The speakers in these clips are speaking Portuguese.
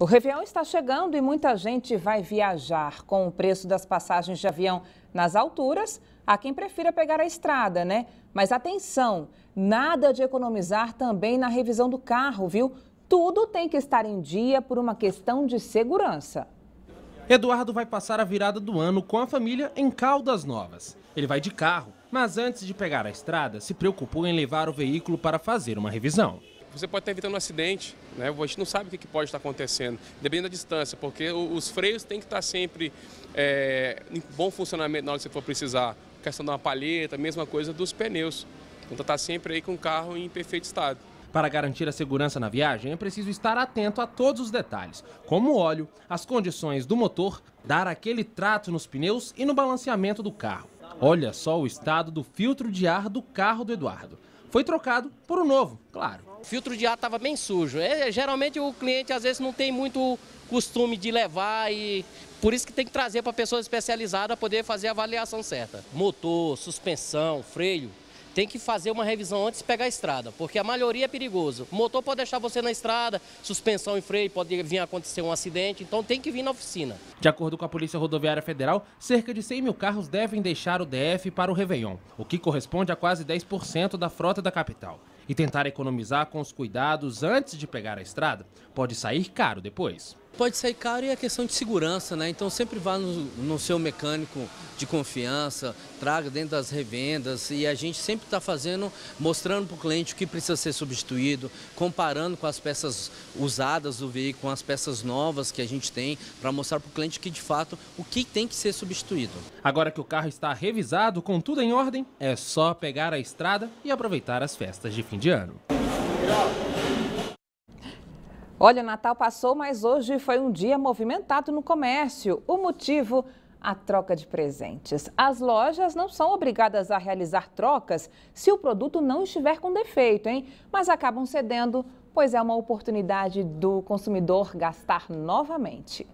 O Réveillon está chegando e muita gente vai viajar. Com o preço das passagens de avião nas alturas, há quem prefira pegar a estrada, né? Mas atenção, nada de economizar também na revisão do carro, viu? Tudo tem que estar em dia por uma questão de segurança. Eduardo vai passar a virada do ano com a família em Caldas Novas. Ele vai de carro, mas antes de pegar a estrada, se preocupou em levar o veículo para fazer uma revisão você pode estar evitando um acidente, né? A gente não sabe o que pode estar acontecendo, dependendo da distância, porque os freios têm que estar sempre é, em bom funcionamento na hora que você for precisar. A questão de uma palheta, mesma coisa dos pneus. Então está sempre aí com o carro em perfeito estado. Para garantir a segurança na viagem, é preciso estar atento a todos os detalhes, como o óleo, as condições do motor, dar aquele trato nos pneus e no balanceamento do carro. Olha só o estado do filtro de ar do carro do Eduardo foi trocado por um novo, claro. O filtro de ar estava bem sujo. É, geralmente o cliente às vezes não tem muito costume de levar e por isso que tem que trazer para pessoas especializadas poder fazer a avaliação certa. Motor, suspensão, freio, tem que fazer uma revisão antes de pegar a estrada, porque a maioria é perigoso. O motor pode deixar você na estrada, suspensão e freio, pode vir a acontecer um acidente, então tem que vir na oficina. De acordo com a Polícia Rodoviária Federal, cerca de 100 mil carros devem deixar o DF para o Réveillon, o que corresponde a quase 10% da frota da capital. E tentar economizar com os cuidados antes de pegar a estrada pode sair caro depois. Pode sair caro e a é questão de segurança, né? Então sempre vá no, no seu mecânico de confiança, traga dentro das revendas e a gente sempre está fazendo, mostrando para o cliente o que precisa ser substituído, comparando com as peças usadas do veículo, com as peças novas que a gente tem, para mostrar para o cliente que de fato o que tem que ser substituído. Agora que o carro está revisado, com tudo em ordem, é só pegar a estrada e aproveitar as festas de fim de ano. Olha, o Natal passou, mas hoje foi um dia movimentado no comércio. O motivo? A troca de presentes. As lojas não são obrigadas a realizar trocas se o produto não estiver com defeito, hein? Mas acabam cedendo, pois é uma oportunidade do consumidor gastar novamente.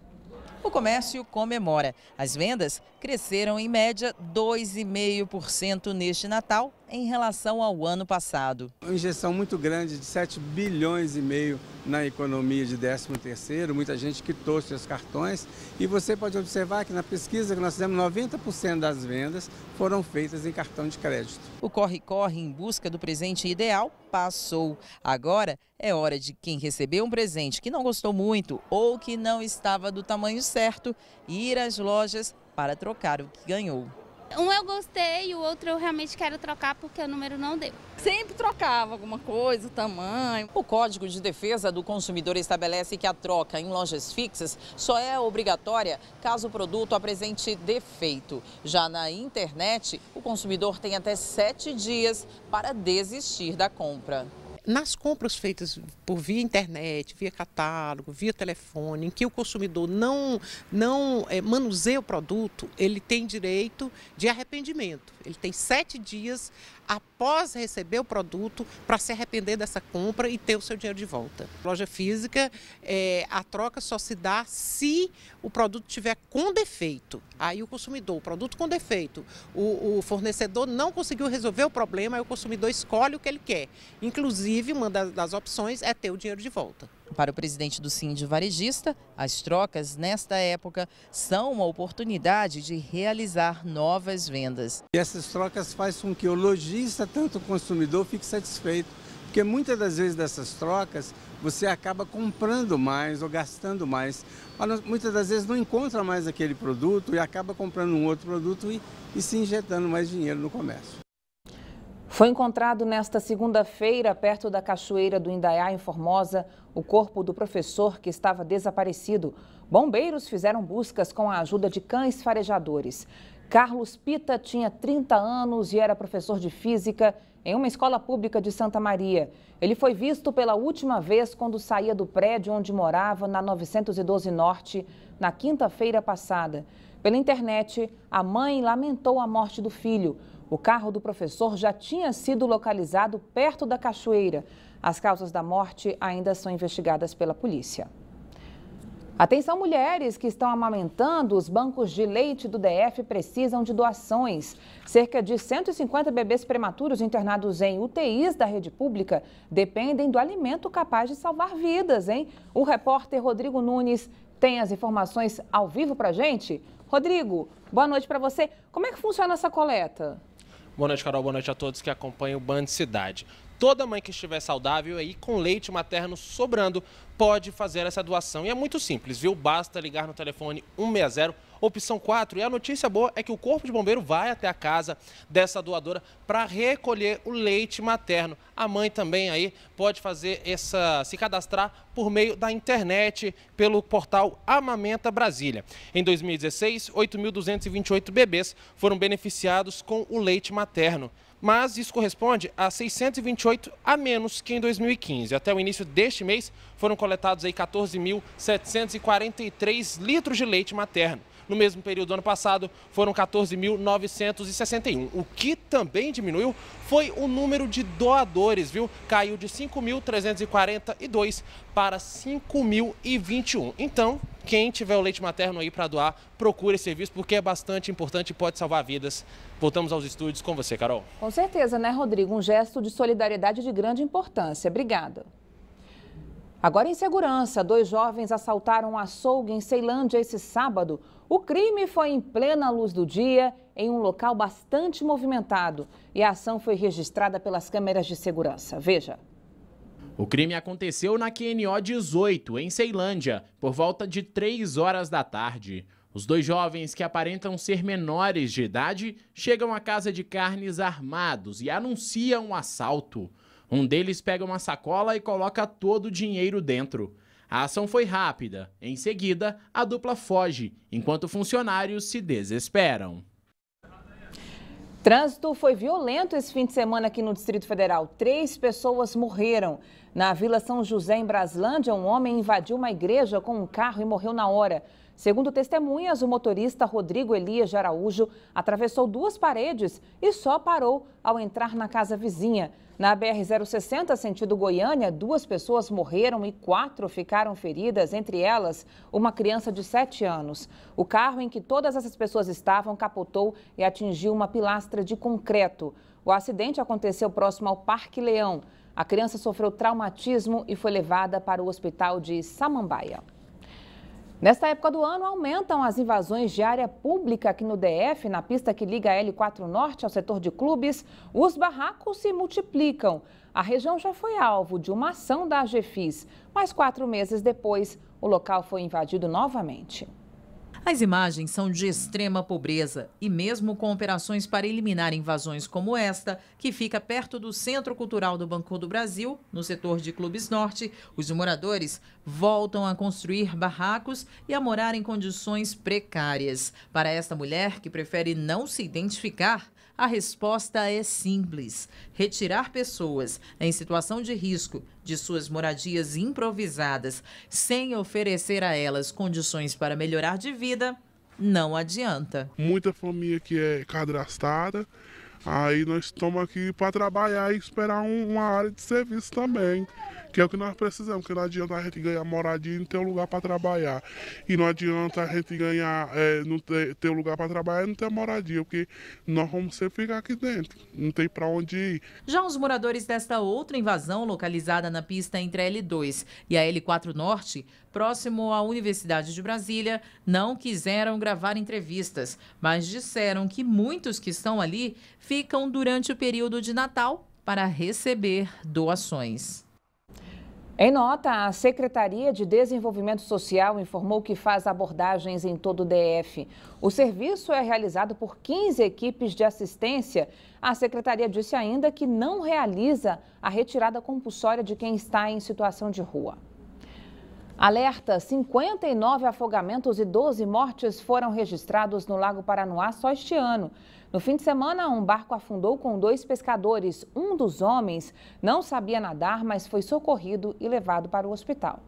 O comércio comemora. As vendas cresceram em média 2,5% neste Natal em relação ao ano passado. Uma injeção muito grande de 7 bilhões e meio na economia de 13º, muita gente quitou seus cartões e você pode observar que na pesquisa que nós fizemos, 90% das vendas foram feitas em cartão de crédito. O corre-corre em busca do presente ideal passou. Agora é hora de quem recebeu um presente que não gostou muito ou que não estava do tamanho certo ir às lojas para trocar o que ganhou. Um eu gostei, o outro eu realmente quero trocar porque o número não deu. Sempre trocava alguma coisa, tamanho. O Código de Defesa do Consumidor estabelece que a troca em lojas fixas só é obrigatória caso o produto apresente defeito. Já na internet, o consumidor tem até sete dias para desistir da compra nas compras feitas por via internet, via catálogo, via telefone, em que o consumidor não, não é, manuseia o produto, ele tem direito de arrependimento. Ele tem sete dias após receber o produto para se arrepender dessa compra e ter o seu dinheiro de volta. Loja física, é, a troca só se dá se o produto tiver com defeito. Aí o consumidor, o produto com defeito, o, o fornecedor não conseguiu resolver o problema, aí o consumidor escolhe o que ele quer. Inclusive, uma das, das opções é ter o dinheiro de volta. Para o presidente do Síndio Varejista, as trocas nesta época são uma oportunidade de realizar novas vendas. E essas trocas fazem com que o lojista, tanto o consumidor, fique satisfeito, porque muitas das vezes dessas trocas você acaba comprando mais ou gastando mais. Muitas das vezes não encontra mais aquele produto e acaba comprando um outro produto e, e se injetando mais dinheiro no comércio. Foi encontrado nesta segunda-feira, perto da Cachoeira do Indaiá, em Formosa, o corpo do professor que estava desaparecido. Bombeiros fizeram buscas com a ajuda de cães farejadores. Carlos Pita tinha 30 anos e era professor de física em uma escola pública de Santa Maria. Ele foi visto pela última vez quando saía do prédio onde morava, na 912 Norte, na quinta-feira passada. Pela internet, a mãe lamentou a morte do filho. O carro do professor já tinha sido localizado perto da cachoeira. As causas da morte ainda são investigadas pela polícia. Atenção mulheres que estão amamentando, os bancos de leite do DF precisam de doações. Cerca de 150 bebês prematuros internados em UTIs da rede pública dependem do alimento capaz de salvar vidas, hein? O repórter Rodrigo Nunes tem as informações ao vivo pra gente. Rodrigo, boa noite para você. Como é que funciona essa coleta? Boa noite, Carol. Boa noite a todos que acompanham o Band Cidade. Toda mãe que estiver saudável e com leite materno sobrando pode fazer essa doação. E é muito simples, viu? Basta ligar no telefone 160 opção 4. E a notícia boa é que o Corpo de Bombeiro vai até a casa dessa doadora para recolher o leite materno. A mãe também aí pode fazer essa se cadastrar por meio da internet pelo portal Amamenta Brasília. Em 2016, 8.228 bebês foram beneficiados com o leite materno mas isso corresponde a 628 a menos que em 2015. Até o início deste mês, foram coletados aí 14.743 litros de leite materno. No mesmo período do ano passado, foram 14.961. O que também diminuiu foi o número de doadores, viu? Caiu de 5.342 para 5.021. Então, quem tiver o leite materno aí para doar, procure esse serviço, porque é bastante importante e pode salvar vidas. Voltamos aos estúdios com você, Carol. Com certeza, né, Rodrigo? Um gesto de solidariedade de grande importância. Obrigada. Agora em segurança, dois jovens assaltaram um açougue em Ceilândia esse sábado. O crime foi em plena luz do dia, em um local bastante movimentado. E a ação foi registrada pelas câmeras de segurança. Veja. O crime aconteceu na QNO 18, em Ceilândia, por volta de 3 horas da tarde. Os dois jovens que aparentam ser menores de idade chegam à casa de carnes armados e anunciam o um assalto. Um deles pega uma sacola e coloca todo o dinheiro dentro. A ação foi rápida. Em seguida, a dupla foge, enquanto funcionários se desesperam. Trânsito foi violento esse fim de semana aqui no Distrito Federal. Três pessoas morreram. Na Vila São José, em Braslândia, um homem invadiu uma igreja com um carro e morreu na hora. Segundo testemunhas, o motorista Rodrigo Elias de Araújo atravessou duas paredes e só parou ao entrar na casa vizinha. Na BR-060, sentido Goiânia, duas pessoas morreram e quatro ficaram feridas, entre elas uma criança de 7 anos. O carro em que todas essas pessoas estavam capotou e atingiu uma pilastra de concreto. O acidente aconteceu próximo ao Parque Leão. A criança sofreu traumatismo e foi levada para o hospital de Samambaia. Nesta época do ano, aumentam as invasões de área pública aqui no DF, na pista que liga a L4 Norte ao setor de clubes. Os barracos se multiplicam. A região já foi alvo de uma ação da AGFIS, mas quatro meses depois, o local foi invadido novamente. As imagens são de extrema pobreza e, mesmo com operações para eliminar invasões como esta, que fica perto do Centro Cultural do Banco do Brasil, no setor de Clubes Norte, os moradores voltam a construir barracos e a morar em condições precárias. Para esta mulher, que prefere não se identificar, a resposta é simples: retirar pessoas em situação de risco de suas moradias improvisadas sem oferecer a elas condições para melhorar de vida não adianta. Muita família que é cadastrada. Aí nós estamos aqui para trabalhar e esperar um, uma área de serviço também, que é o que nós precisamos, porque não adianta a gente ganhar moradia e não ter um lugar para trabalhar. E não adianta a gente ganhar, é, não ter, ter um lugar para trabalhar e não ter moradia, porque nós vamos sempre ficar aqui dentro, não tem para onde ir. Já os moradores desta outra invasão, localizada na pista entre a L2 e a L4 Norte, próximo à Universidade de Brasília, não quiseram gravar entrevistas, mas disseram que muitos que estão ali ficam durante o período de Natal para receber doações. Em nota, a Secretaria de Desenvolvimento Social informou que faz abordagens em todo o DF. O serviço é realizado por 15 equipes de assistência. A secretaria disse ainda que não realiza a retirada compulsória de quem está em situação de rua. Alerta: 59 afogamentos e 12 mortes foram registrados no Lago Paranoá só este ano. No fim de semana, um barco afundou com dois pescadores. Um dos homens não sabia nadar, mas foi socorrido e levado para o hospital.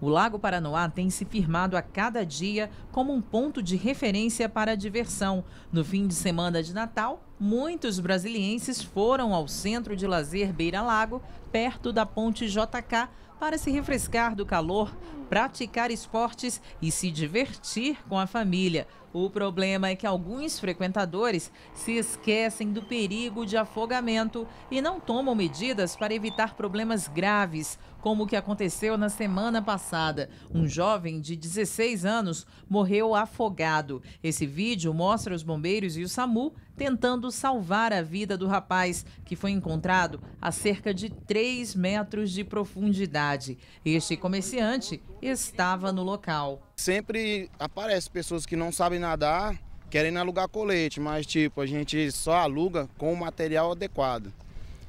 O Lago Paranoá tem se firmado a cada dia como um ponto de referência para a diversão. No fim de semana de Natal, muitos brasilienses foram ao centro de lazer Beira Lago, perto da ponte JK, para se refrescar do calor, praticar esportes e se divertir com a família. O problema é que alguns frequentadores se esquecem do perigo de afogamento e não tomam medidas para evitar problemas graves, como o que aconteceu na semana passada. Um jovem de 16 anos morreu afogado. Esse vídeo mostra os bombeiros e o SAMU tentando salvar a vida do rapaz, que foi encontrado a cerca de 3 metros de profundidade. Este comerciante estava no local. Sempre aparece pessoas que não sabem nadar querem alugar colete, mas tipo, a gente só aluga com o material adequado.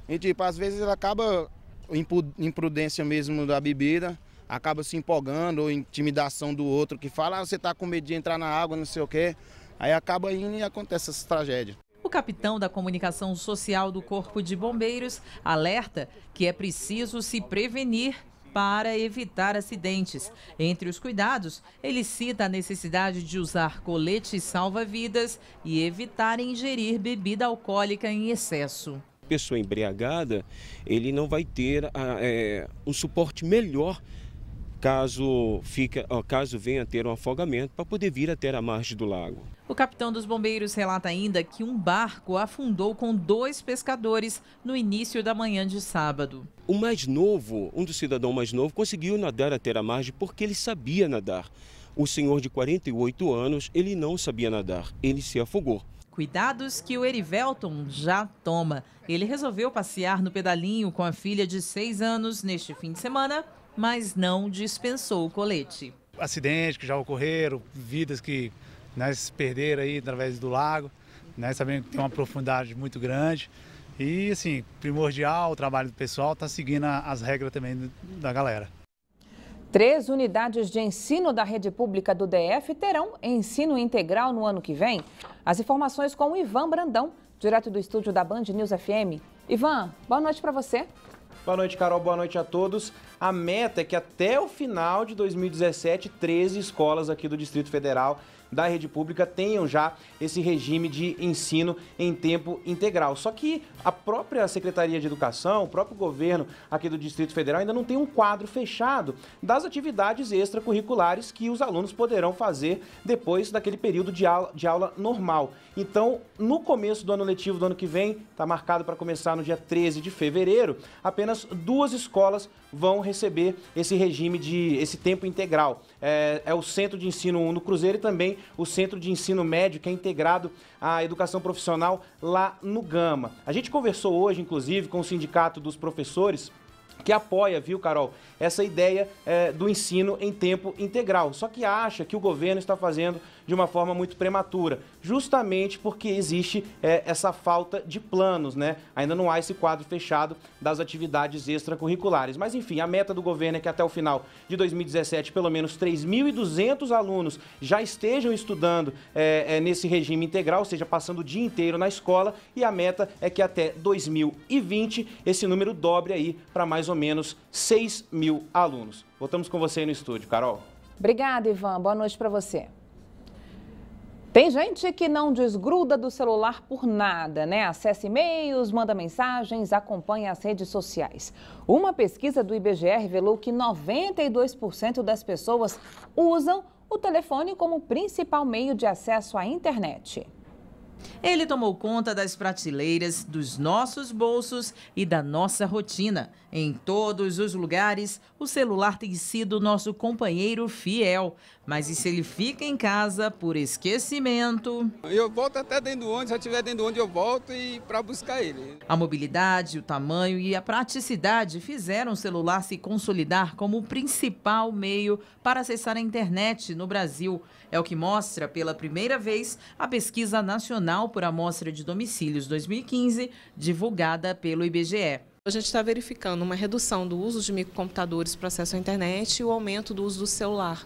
E tipo, às vezes acaba imprudência mesmo da bebida, acaba se empolgando ou intimidação do outro que fala, ah, você tá com medo de entrar na água, não sei o quê. Aí acaba indo e acontece essa tragédia. O capitão da comunicação social do Corpo de Bombeiros alerta que é preciso se prevenir para evitar acidentes. Entre os cuidados, ele cita a necessidade de usar coletes salva-vidas e evitar ingerir bebida alcoólica em excesso. Pessoa embriagada, ele não vai ter ah, é, um suporte melhor caso, fica, caso venha a ter um afogamento, para poder vir até a margem do lago. O capitão dos bombeiros relata ainda que um barco afundou com dois pescadores no início da manhã de sábado. O mais novo, um dos cidadãos mais novo, conseguiu nadar até a margem porque ele sabia nadar. O senhor de 48 anos, ele não sabia nadar, ele se afogou. Cuidados que o Erivelton já toma. Ele resolveu passear no pedalinho com a filha de 6 anos neste fim de semana mas não dispensou o colete. Acidentes que já ocorreram, vidas que né, se perderam aí através do lago, né, sabendo que tem uma profundidade muito grande. E, assim, primordial o trabalho do pessoal, está seguindo as regras também da galera. Três unidades de ensino da rede pública do DF terão ensino integral no ano que vem. As informações com o Ivan Brandão, direto do estúdio da Band News FM. Ivan, boa noite para você. Boa noite, Carol. Boa noite a todos. A meta é que até o final de 2017, 13 escolas aqui do Distrito Federal da rede pública tenham já esse regime de ensino em tempo integral. Só que a própria Secretaria de Educação, o próprio governo aqui do Distrito Federal ainda não tem um quadro fechado das atividades extracurriculares que os alunos poderão fazer depois daquele período de aula, de aula normal. Então, no começo do ano letivo do ano que vem, está marcado para começar no dia 13 de fevereiro, apenas duas escolas vão receber esse regime de esse tempo integral. É, é, o Centro de Ensino 1 no Cruzeiro e também o Centro de Ensino Médio, que é integrado à educação profissional lá no Gama. A gente conversou hoje, inclusive, com o Sindicato dos Professores que apoia, viu, Carol, essa ideia é, do ensino em tempo integral. Só que acha que o governo está fazendo de uma forma muito prematura, justamente porque existe é, essa falta de planos, né? Ainda não há esse quadro fechado das atividades extracurriculares. Mas enfim, a meta do governo é que até o final de 2017, pelo menos 3.200 alunos já estejam estudando é, é, nesse regime integral, ou seja, passando o dia inteiro na escola, e a meta é que até 2020 esse número dobre aí para mais ou menos 6 mil alunos. Voltamos com você aí no estúdio, Carol. Obrigada, Ivan. Boa noite para você. Tem gente que não desgruda do celular por nada, né? Acessa e-mails, manda mensagens, acompanha as redes sociais. Uma pesquisa do IBGE revelou que 92% das pessoas usam o telefone como principal meio de acesso à internet. Ele tomou conta das prateleiras, dos nossos bolsos e da nossa rotina. Em todos os lugares, o celular tem sido nosso companheiro fiel. Mas e se ele fica em casa por esquecimento? Eu volto até dentro do ônibus, se estiver dentro do ônibus eu volto e para buscar ele. A mobilidade, o tamanho e a praticidade fizeram o celular se consolidar como o principal meio para acessar a internet no Brasil. É o que mostra pela primeira vez a pesquisa nacional nacional por amostra de domicílios 2015, divulgada pelo IBGE. A gente está verificando uma redução do uso de microcomputadores para acesso à internet e o aumento do uso do celular.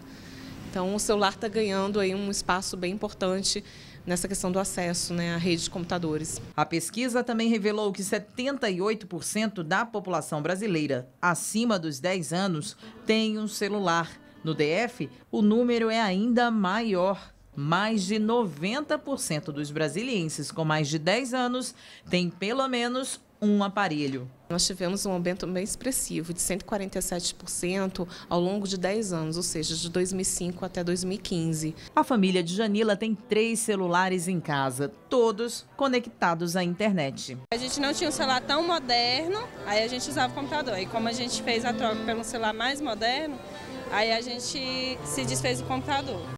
Então, o celular está ganhando aí um espaço bem importante nessa questão do acesso né, à rede de computadores. A pesquisa também revelou que 78% da população brasileira acima dos 10 anos tem um celular. No DF, o número é ainda maior mais de 90% dos brasilienses com mais de 10 anos têm pelo menos um aparelho. Nós tivemos um aumento bem expressivo de 147% ao longo de 10 anos, ou seja, de 2005 até 2015. A família de Janila tem três celulares em casa, todos conectados à internet. A gente não tinha um celular tão moderno, aí a gente usava o computador. E como a gente fez a troca pelo celular mais moderno, aí a gente se desfez do computador.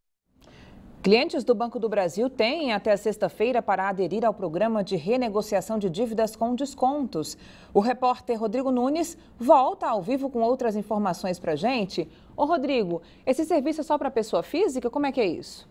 Clientes do Banco do Brasil têm até sexta-feira para aderir ao programa de renegociação de dívidas com descontos. O repórter Rodrigo Nunes volta ao vivo com outras informações para gente. Ô Rodrigo, esse serviço é só para pessoa física? Como é que é isso?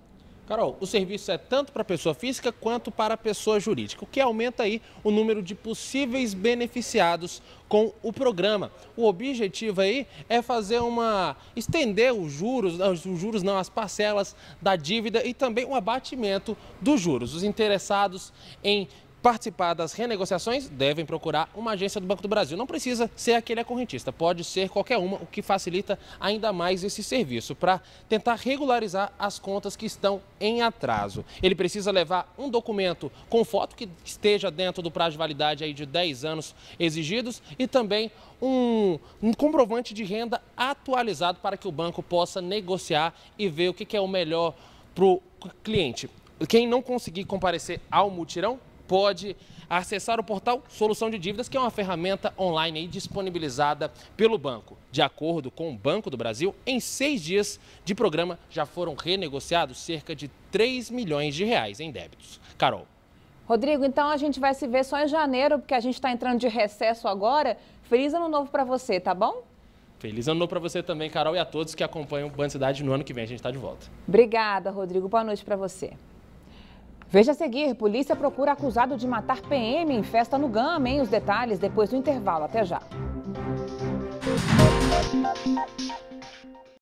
Carol, o serviço é tanto para pessoa física quanto para pessoa jurídica, o que aumenta aí o número de possíveis beneficiados com o programa. O objetivo aí é fazer uma estender os juros, os juros não, as parcelas da dívida e também o um abatimento dos juros. Os interessados em participar das renegociações devem procurar uma agência do Banco do Brasil. Não precisa ser aquele correntista, pode ser qualquer uma, o que facilita ainda mais esse serviço para tentar regularizar as contas que estão em atraso. Ele precisa levar um documento com foto que esteja dentro do prazo de validade aí de 10 anos exigidos e também um, um comprovante de renda atualizado para que o banco possa negociar e ver o que, que é o melhor para o cliente. Quem não conseguir comparecer ao mutirão pode acessar o portal Solução de Dívidas, que é uma ferramenta online disponibilizada pelo banco. De acordo com o Banco do Brasil, em seis dias de programa já foram renegociados cerca de 3 milhões de reais em débitos. Carol. Rodrigo, então a gente vai se ver só em janeiro, porque a gente está entrando de recesso agora. Feliz ano novo para você, tá bom? Feliz ano novo para você também, Carol, e a todos que acompanham o Banco Cidade no ano que vem. A gente está de volta. Obrigada, Rodrigo. Boa noite para você. Veja a seguir, polícia procura acusado de matar PM em festa no GAM, hein? Os detalhes depois do intervalo. Até já.